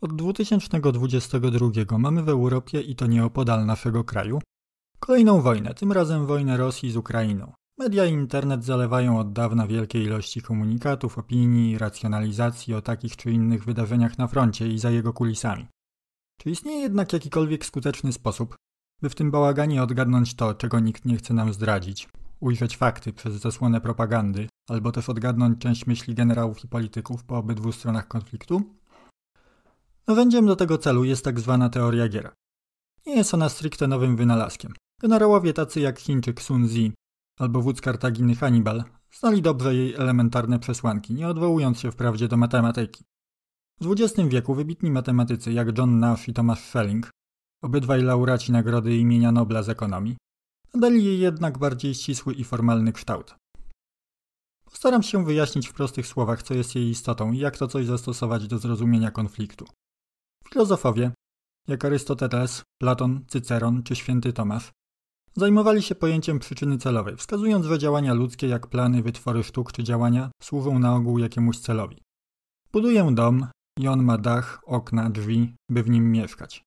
Od 2022 mamy w Europie i to nieopodal naszego kraju kolejną wojnę, tym razem wojnę Rosji z Ukrainą. Media i internet zalewają od dawna wielkie ilości komunikatów, opinii, racjonalizacji o takich czy innych wydarzeniach na froncie i za jego kulisami. Czy istnieje jednak jakikolwiek skuteczny sposób, by w tym bałaganie odgadnąć to, czego nikt nie chce nam zdradzić, ujrzeć fakty przez zasłonę propagandy, albo też odgadnąć część myśli generałów i polityków po obydwu stronach konfliktu? Narzędziem do tego celu jest tak zwana teoria gier. Nie jest ona stricte nowym wynalazkiem. Generałowie tacy jak Chińczyk Sun Tzu albo wódz Kartaginy Hannibal znali dobrze jej elementarne przesłanki, nie odwołując się wprawdzie do matematyki. W XX wieku wybitni matematycy jak John Nash i Thomas Schelling, obydwaj laureaci nagrody imienia Nobla z ekonomii, nadali jej jednak bardziej ścisły i formalny kształt. Postaram się wyjaśnić w prostych słowach, co jest jej istotą i jak to coś zastosować do zrozumienia konfliktu. Filozofowie, jak Arystoteles, Platon, Cyceron czy święty Tomasz, zajmowali się pojęciem przyczyny celowej, wskazując, że działania ludzkie, jak plany, wytwory sztuk czy działania, służą na ogół jakiemuś celowi. Buduję dom i on ma dach, okna, drzwi, by w nim mieszkać.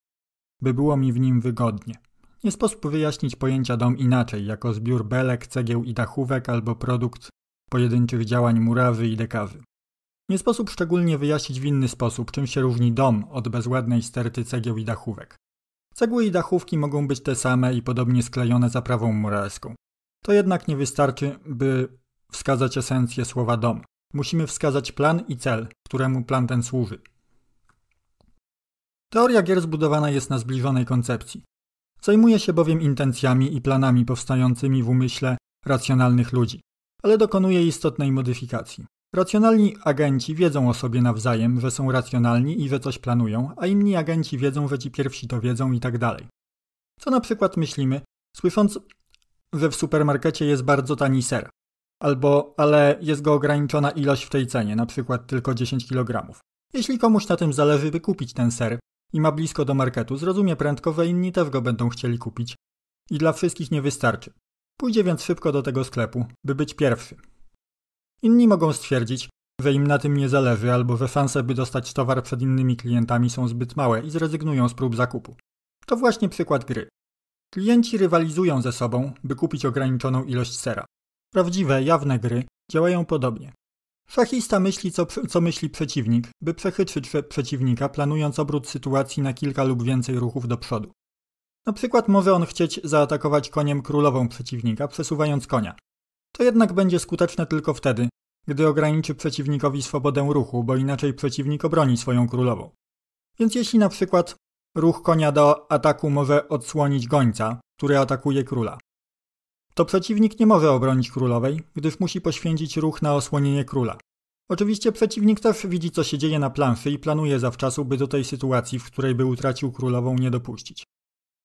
By było mi w nim wygodnie. Nie sposób wyjaśnić pojęcia dom inaczej, jako zbiór belek, cegieł i dachówek albo produkt pojedynczych działań murawy i dekawy. Nie sposób szczególnie wyjaśnić w inny sposób, czym się różni dom od bezładnej sterty cegieł i dachówek. Cegły i dachówki mogą być te same i podobnie sklejone za prawą muralską. To jednak nie wystarczy, by wskazać esencję słowa dom. Musimy wskazać plan i cel, któremu plan ten służy. Teoria gier zbudowana jest na zbliżonej koncepcji. Zajmuje się bowiem intencjami i planami powstającymi w umyśle racjonalnych ludzi, ale dokonuje istotnej modyfikacji. Racjonalni agenci wiedzą o sobie nawzajem, że są racjonalni i że coś planują, a inni agenci wiedzą, że ci pierwsi to wiedzą i tak dalej. Co na przykład myślimy, słysząc, że w supermarkecie jest bardzo tani ser, albo ale jest go ograniczona ilość w tej cenie, na przykład tylko 10 kg. Jeśli komuś na tym zależy, by kupić ten ser i ma blisko do marketu, zrozumie prędko, że inni też go będą chcieli kupić i dla wszystkich nie wystarczy. Pójdzie więc szybko do tego sklepu, by być pierwszy, Inni mogą stwierdzić, że im na tym nie zależy albo że szanse, by dostać towar przed innymi klientami są zbyt małe i zrezygnują z prób zakupu. To właśnie przykład gry. Klienci rywalizują ze sobą, by kupić ograniczoną ilość sera. Prawdziwe, jawne gry działają podobnie. Szachista myśli, co, co myśli przeciwnik, by przechytrzyć przeciwnika, planując obrót sytuacji na kilka lub więcej ruchów do przodu. Na przykład może on chcieć zaatakować koniem królową przeciwnika, przesuwając konia, to jednak będzie skuteczne tylko wtedy, gdy ograniczy przeciwnikowi swobodę ruchu, bo inaczej przeciwnik obroni swoją królową. Więc jeśli na przykład ruch konia do ataku może odsłonić gońca, który atakuje króla, to przeciwnik nie może obronić królowej, gdyż musi poświęcić ruch na osłonienie króla. Oczywiście przeciwnik też widzi, co się dzieje na planszy i planuje zawczasu, by do tej sytuacji, w której by utracił królową, nie dopuścić.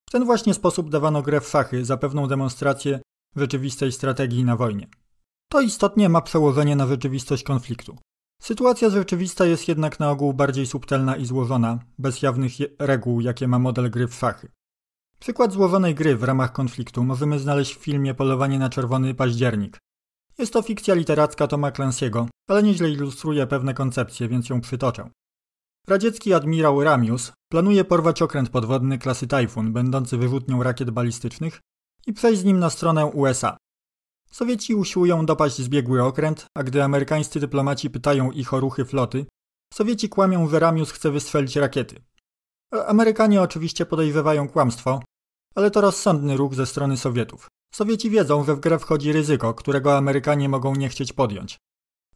W ten właśnie sposób dawano grę w szachy za pewną demonstrację rzeczywistej strategii na wojnie. To istotnie ma przełożenie na rzeczywistość konfliktu. Sytuacja rzeczywista jest jednak na ogół bardziej subtelna i złożona, bez jawnych reguł, jakie ma model gry w szachy. Przykład złożonej gry w ramach konfliktu możemy znaleźć w filmie Polowanie na Czerwony Październik. Jest to fikcja literacka Toma Clancy'ego, ale nieźle ilustruje pewne koncepcje, więc ją przytoczę. Radziecki admirał Ramius planuje porwać okręt podwodny klasy Tajfun, będący wyrzutnią rakiet balistycznych, i przejść z nim na stronę USA. Sowieci usiłują dopaść zbiegły okręt, a gdy amerykańscy dyplomaci pytają ich o ruchy floty, Sowieci kłamią, że Ramius chce wystrzelić rakiety. Amerykanie oczywiście podejrzewają kłamstwo, ale to rozsądny ruch ze strony Sowietów. Sowieci wiedzą, że w grę wchodzi ryzyko, którego Amerykanie mogą nie chcieć podjąć.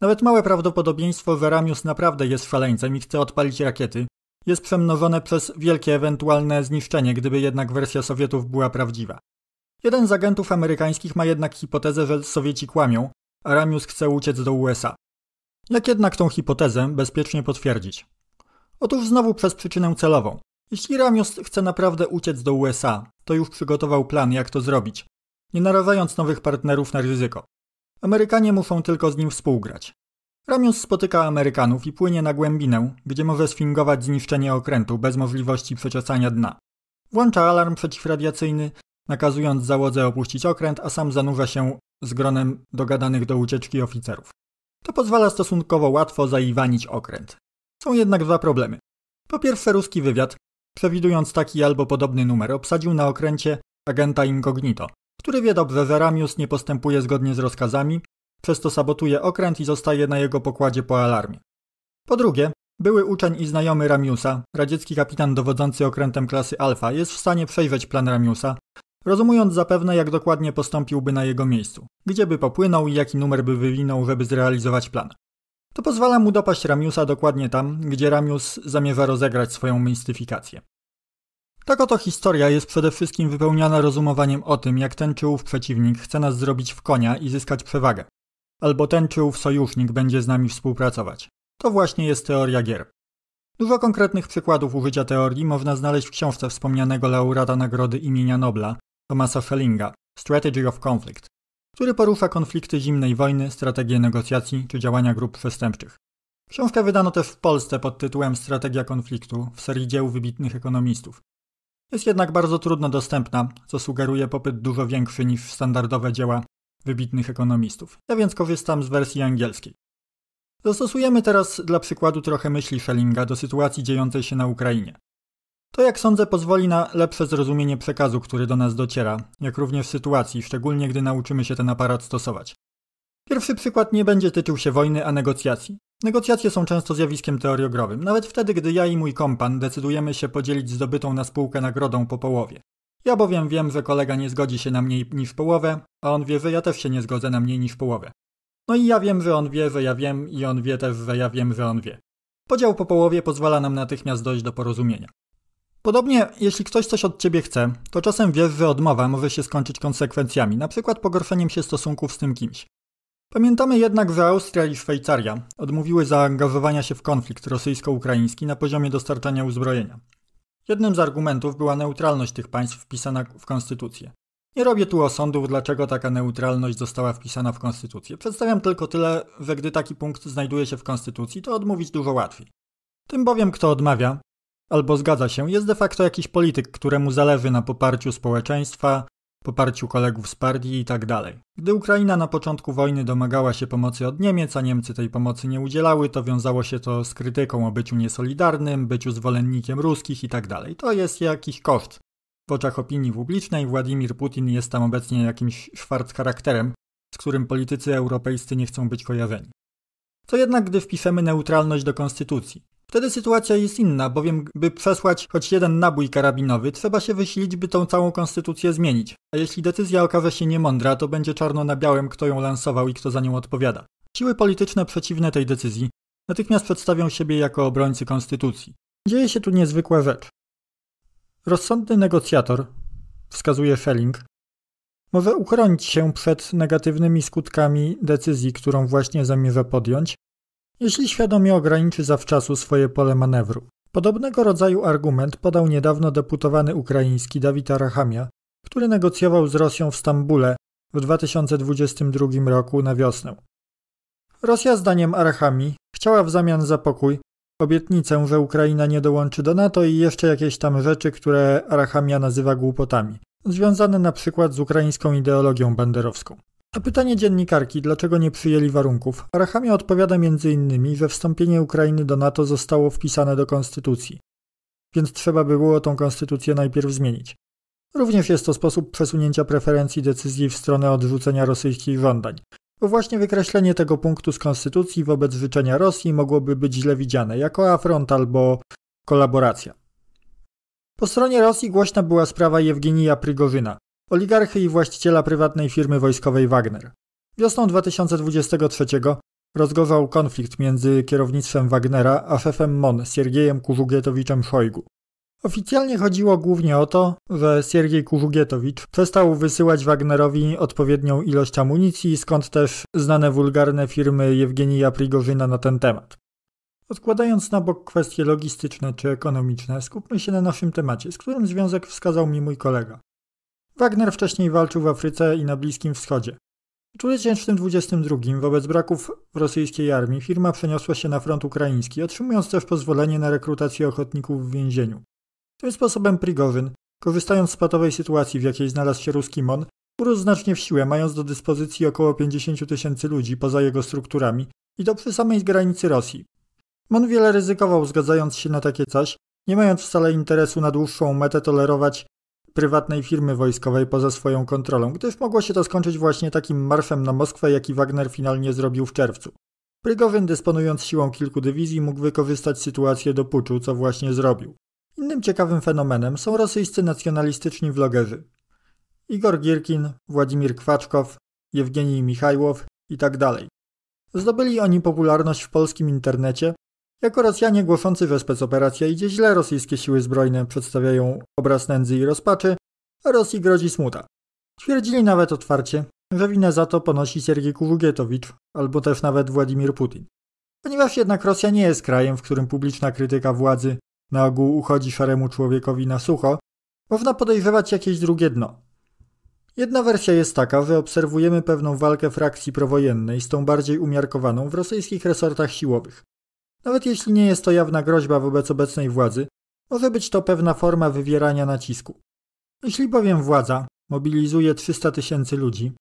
Nawet małe prawdopodobieństwo, że Ramius naprawdę jest szaleńcem i chce odpalić rakiety, jest przemnożone przez wielkie ewentualne zniszczenie, gdyby jednak wersja Sowietów była prawdziwa. Jeden z agentów amerykańskich ma jednak hipotezę, że Sowieci kłamią, a Ramius chce uciec do USA. Jak jednak tą hipotezę bezpiecznie potwierdzić? Otóż znowu przez przyczynę celową. Jeśli Ramius chce naprawdę uciec do USA, to już przygotował plan, jak to zrobić, nie narażając nowych partnerów na ryzyko. Amerykanie muszą tylko z nim współgrać. Ramius spotyka Amerykanów i płynie na głębinę, gdzie może sfingować zniszczenie okrętu bez możliwości przeciosania dna. Włącza alarm przeciwradiacyjny, nakazując załodze opuścić okręt, a sam zanurza się z gronem dogadanych do ucieczki oficerów. To pozwala stosunkowo łatwo zaiwanić okręt. Są jednak dwa problemy. Po pierwsze, ruski wywiad, przewidując taki albo podobny numer, obsadził na okręcie agenta incognito, który wie dobrze, że Ramius nie postępuje zgodnie z rozkazami, przez to sabotuje okręt i zostaje na jego pokładzie po alarmie. Po drugie, były uczeń i znajomy Ramiusa, radziecki kapitan dowodzący okrętem klasy Alfa, jest w stanie przejrzeć plan Ramiusa, rozumując zapewne, jak dokładnie postąpiłby na jego miejscu, gdzie by popłynął i jaki numer by wywinął, żeby zrealizować plan. To pozwala mu dopaść Ramiusa dokładnie tam, gdzie Ramius zamierza rozegrać swoją mistyfikację. Tak oto historia jest przede wszystkim wypełniana rozumowaniem o tym, jak ten czy ów przeciwnik chce nas zrobić w konia i zyskać przewagę. Albo ten czy ów sojusznik będzie z nami współpracować. To właśnie jest teoria gier. Dużo konkretnych przykładów użycia teorii można znaleźć w książce wspomnianego laureata nagrody imienia Nobla, Tomasa Schellinga Strategy of Conflict, który porusza konflikty zimnej wojny, strategie negocjacji czy działania grup przestępczych. Książkę wydano też w Polsce pod tytułem Strategia konfliktu w serii dzieł wybitnych ekonomistów. Jest jednak bardzo trudno dostępna, co sugeruje popyt dużo większy niż standardowe dzieła wybitnych ekonomistów. Ja więc korzystam z wersji angielskiej. Zastosujemy teraz dla przykładu trochę myśli Schellinga do sytuacji dziejącej się na Ukrainie. To, jak sądzę, pozwoli na lepsze zrozumienie przekazu, który do nas dociera, jak również sytuacji, szczególnie gdy nauczymy się ten aparat stosować. Pierwszy przykład nie będzie tyczył się wojny, a negocjacji. Negocjacje są często zjawiskiem teoriogrowym, nawet wtedy, gdy ja i mój kompan decydujemy się podzielić zdobytą na spółkę nagrodą po połowie. Ja bowiem wiem, że kolega nie zgodzi się na mniej niż połowę, a on wie, że ja też się nie zgodzę na mniej niż połowę. No i ja wiem, że on wie, że ja wiem i on wie też, że ja wiem, że on wie. Podział po połowie pozwala nam natychmiast dojść do porozumienia. Podobnie, jeśli ktoś coś od ciebie chce, to czasem wiesz, że odmowa może się skończyć konsekwencjami, np. pogorszeniem się stosunków z tym kimś. Pamiętamy jednak, że Austria i Szwajcaria odmówiły zaangażowania się w konflikt rosyjsko-ukraiński na poziomie dostarczania uzbrojenia. Jednym z argumentów była neutralność tych państw wpisana w konstytucję. Nie robię tu osądów, dlaczego taka neutralność została wpisana w konstytucję. Przedstawiam tylko tyle, że gdy taki punkt znajduje się w konstytucji, to odmówić dużo łatwiej. Tym bowiem, kto odmawia, albo zgadza się, jest de facto jakiś polityk, któremu zależy na poparciu społeczeństwa, poparciu kolegów z partii itd. Tak gdy Ukraina na początku wojny domagała się pomocy od Niemiec, a Niemcy tej pomocy nie udzielały, to wiązało się to z krytyką o byciu niesolidarnym, byciu zwolennikiem ruskich itd. Tak to jest jakiś koszt. W oczach opinii publicznej Władimir Putin jest tam obecnie jakimś szwart charakterem, z którym politycy europejscy nie chcą być kojarzeni. Co jednak, gdy wpiszemy neutralność do konstytucji? Wtedy sytuacja jest inna, bowiem by przesłać choć jeden nabój karabinowy, trzeba się wysilić, by tą całą konstytucję zmienić. A jeśli decyzja okaże się niemądra, to będzie czarno na białym, kto ją lansował i kto za nią odpowiada. Siły polityczne przeciwne tej decyzji natychmiast przedstawią siebie jako obrońcy konstytucji. Dzieje się tu niezwykła rzecz. Rozsądny negocjator, wskazuje Felling, może uchronić się przed negatywnymi skutkami decyzji, którą właśnie zamierza podjąć, jeśli świadomie ograniczy zawczasu swoje pole manewru. Podobnego rodzaju argument podał niedawno deputowany ukraiński Dawid Arachamia, który negocjował z Rosją w Stambule w 2022 roku na wiosnę. Rosja, zdaniem Arachami, chciała w zamian za pokój obietnicę, że Ukraina nie dołączy do NATO i jeszcze jakieś tam rzeczy, które Arachamia nazywa głupotami, związane na przykład z ukraińską ideologią banderowską. Na pytanie dziennikarki, dlaczego nie przyjęli warunków, Rahamia odpowiada m.in., że wstąpienie Ukrainy do NATO zostało wpisane do konstytucji, więc trzeba by było tą konstytucję najpierw zmienić. Również jest to sposób przesunięcia preferencji decyzji w stronę odrzucenia rosyjskich żądań, bo właśnie wykreślenie tego punktu z konstytucji wobec życzenia Rosji mogłoby być źle widziane jako afront albo kolaboracja. Po stronie Rosji głośna była sprawa Jewgenija Prygorzyna, oligarchy i właściciela prywatnej firmy wojskowej Wagner. Wiosną 2023 rozgorzał konflikt między kierownictwem Wagnera a szefem MON Siergiejem Kurzugietowiczem Szojgu. Oficjalnie chodziło głównie o to, że Siergiej Kurzugietowicz przestał wysyłać Wagnerowi odpowiednią ilość amunicji, skąd też znane wulgarne firmy Jewgenija Prigorzyna na ten temat. Odkładając na bok kwestie logistyczne czy ekonomiczne, skupmy się na naszym temacie, z którym związek wskazał mi mój kolega. Wagner wcześniej walczył w Afryce i na Bliskim Wschodzie. W drugim wobec braków w rosyjskiej armii firma przeniosła się na front ukraiński, otrzymując też pozwolenie na rekrutację ochotników w więzieniu. Tym sposobem Prigorzyn, korzystając z patowej sytuacji, w jakiej znalazł się ruski MON, urósł znacznie w siłę, mając do dyspozycji około 50 tysięcy ludzi poza jego strukturami i to przy samej granicy Rosji. MON wiele ryzykował, zgadzając się na takie coś, nie mając wcale interesu na dłuższą metę tolerować prywatnej firmy wojskowej poza swoją kontrolą, gdyż mogło się to skończyć właśnie takim marszem na Moskwę, jaki Wagner finalnie zrobił w czerwcu. Prygowin, dysponując siłą kilku dywizji, mógł wykorzystać sytuację do puczu, co właśnie zrobił. Innym ciekawym fenomenem są rosyjscy nacjonalistyczni vlogerzy. Igor Gierkin, Władimir Kwaczkow, Jewgenij Michajłow itd. Tak Zdobyli oni popularność w polskim internecie, jako Rosjanie głoszący, że specoperacja idzie źle, rosyjskie siły zbrojne przedstawiają obraz nędzy i rozpaczy, a Rosji grozi smuta. Twierdzili nawet otwarcie, że winę za to ponosi Sergiej Kuwugietowicz albo też nawet Władimir Putin. Ponieważ jednak Rosja nie jest krajem, w którym publiczna krytyka władzy na ogół uchodzi szaremu człowiekowi na sucho, można podejrzewać jakieś drugie dno. Jedna wersja jest taka, że obserwujemy pewną walkę frakcji prowojennej z tą bardziej umiarkowaną w rosyjskich resortach siłowych. Nawet jeśli nie jest to jawna groźba wobec obecnej władzy, może być to pewna forma wywierania nacisku. Jeśli bowiem władza mobilizuje 300 tysięcy ludzi,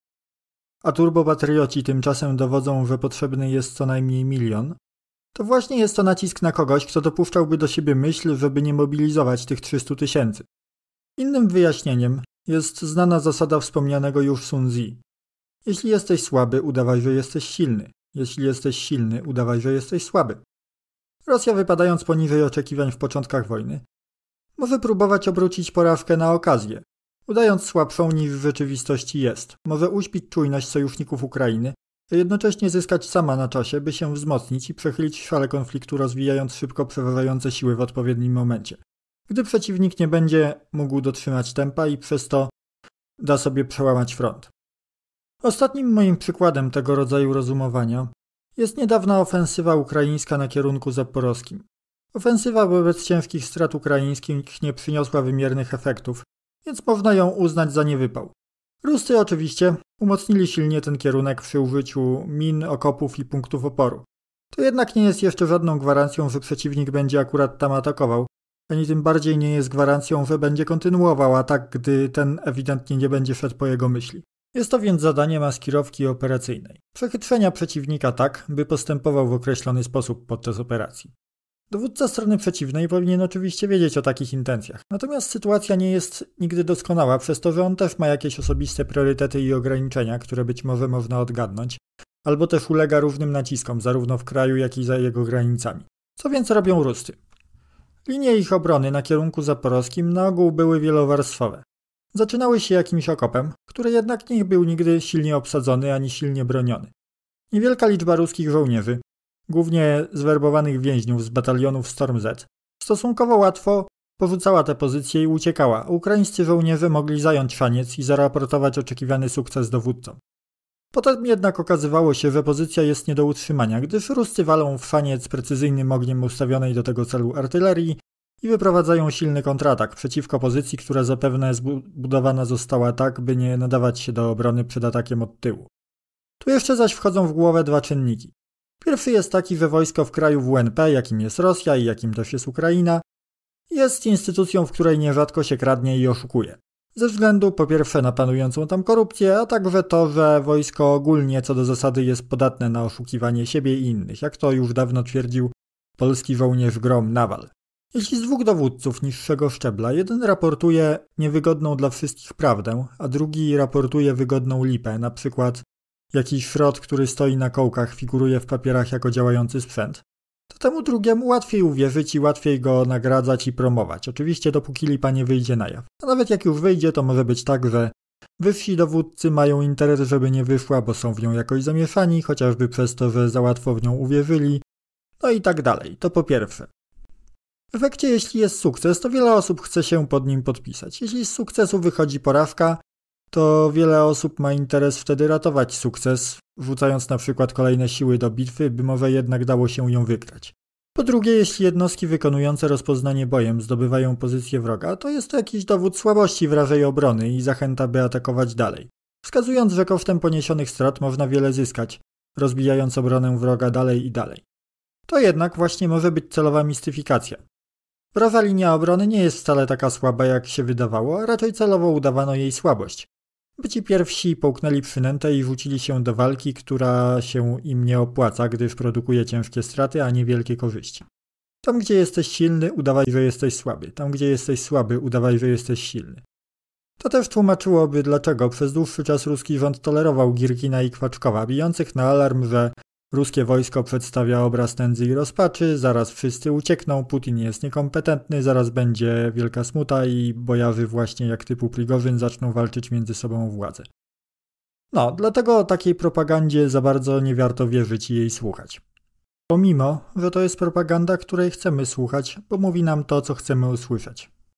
a turbopatrioci tymczasem dowodzą, że potrzebny jest co najmniej milion, to właśnie jest to nacisk na kogoś, kto dopuszczałby do siebie myśl, żeby nie mobilizować tych 300 tysięcy. Innym wyjaśnieniem jest znana zasada wspomnianego już Sun Tzu. Jeśli jesteś słaby, udawaj, że jesteś silny. Jeśli jesteś silny, udawaj, że jesteś słaby. Rosja wypadając poniżej oczekiwań w początkach wojny, może próbować obrócić porażkę na okazję, udając słabszą niż w rzeczywistości jest, może uśpić czujność sojuszników Ukrainy, a jednocześnie zyskać sama na czasie, by się wzmocnić i przechylić szale konfliktu, rozwijając szybko przeważające siły w odpowiednim momencie. Gdy przeciwnik nie będzie mógł dotrzymać tempa i przez to da sobie przełamać front. Ostatnim moim przykładem tego rodzaju rozumowania jest niedawna ofensywa ukraińska na kierunku zaporowskim. Ofensywa wobec ciężkich strat ukraińskich nie przyniosła wymiernych efektów, więc można ją uznać za niewypał. Ruscy oczywiście umocnili silnie ten kierunek przy użyciu min, okopów i punktów oporu. To jednak nie jest jeszcze żadną gwarancją, że przeciwnik będzie akurat tam atakował, ani tym bardziej nie jest gwarancją, że będzie kontynuował atak, gdy ten ewidentnie nie będzie szedł po jego myśli. Jest to więc zadanie maskirowki operacyjnej. Przechytrzenia przeciwnika tak, by postępował w określony sposób podczas operacji. Dowódca strony przeciwnej powinien oczywiście wiedzieć o takich intencjach. Natomiast sytuacja nie jest nigdy doskonała, przez to, że on też ma jakieś osobiste priorytety i ograniczenia, które być może można odgadnąć, albo też ulega równym naciskom zarówno w kraju, jak i za jego granicami. Co więc robią Rusty? Linie ich obrony na kierunku zaporowskim na ogół były wielowarstwowe zaczynały się jakimś okopem, który jednak nie był nigdy silnie obsadzony ani silnie broniony. Niewielka liczba ruskich żołnierzy, głównie zwerbowanych więźniów z batalionów Storm Z, stosunkowo łatwo porzucała te pozycje i uciekała, a ukraińscy żołnierze mogli zająć szaniec i zaraportować oczekiwany sukces dowódcom. Potem jednak okazywało się, że pozycja jest nie do utrzymania, gdyż Ruscy walą w szaniec precyzyjnym ogniem ustawionej do tego celu artylerii, i wyprowadzają silny kontratak przeciwko pozycji, która zapewne zbudowana została tak, by nie nadawać się do obrony przed atakiem od tyłu. Tu jeszcze zaś wchodzą w głowę dwa czynniki. Pierwszy jest taki, że wojsko w kraju WNP, jakim jest Rosja i jakim też jest Ukraina, jest instytucją, w której nierzadko się kradnie i oszukuje. Ze względu po pierwsze na panującą tam korupcję, a także to, że wojsko ogólnie co do zasady jest podatne na oszukiwanie siebie i innych, jak to już dawno twierdził polski żołnierz Grom Nawal. Jeśli z dwóch dowódców niższego szczebla jeden raportuje niewygodną dla wszystkich prawdę, a drugi raportuje wygodną lipę, na przykład jakiś szrot, który stoi na kołkach, figuruje w papierach jako działający sprzęt, to temu drugiemu łatwiej uwierzyć i łatwiej go nagradzać i promować. Oczywiście dopóki lipa nie wyjdzie na jaw. A nawet jak już wyjdzie, to może być tak, że wyżsi dowódcy mają interes, żeby nie wyszła, bo są w nią jakoś zamieszani, chociażby przez to, że za łatwo w nią uwierzyli, no i tak dalej. To po pierwsze. W efekcie, jeśli jest sukces, to wiele osób chce się pod nim podpisać. Jeśli z sukcesu wychodzi porawka, to wiele osób ma interes wtedy ratować sukces, wrzucając na przykład kolejne siły do bitwy, by może jednak dało się ją wygrać. Po drugie, jeśli jednostki wykonujące rozpoznanie bojem zdobywają pozycję wroga, to jest to jakiś dowód słabości wrażej obrony i zachęta, by atakować dalej. Wskazując, że kosztem poniesionych strat można wiele zyskać, rozbijając obronę wroga dalej i dalej. To jednak właśnie może być celowa mistyfikacja. Prawa linia obrony nie jest wcale taka słaba, jak się wydawało, raczej celowo udawano jej słabość. Byci pierwsi połknęli przynętę i rzucili się do walki, która się im nie opłaca, gdyż produkuje ciężkie straty, a niewielkie korzyści. Tam, gdzie jesteś silny, udawaj, że jesteś słaby. Tam, gdzie jesteś słaby, udawaj, że jesteś silny. To też tłumaczyłoby, dlaczego przez dłuższy czas ruski rząd tolerował Girkina i Kwaczkowa, bijących na alarm, że Ruskie wojsko przedstawia obraz nędzy i rozpaczy, zaraz wszyscy uciekną, Putin jest niekompetentny, zaraz będzie wielka smuta i bojawy właśnie jak typu prigorzyn zaczną walczyć między sobą o władzę. No, dlatego takiej propagandzie za bardzo nie warto wierzyć i jej słuchać. Pomimo, że to jest propaganda, której chcemy słuchać, bo mówi nam to, co chcemy usłyszeć.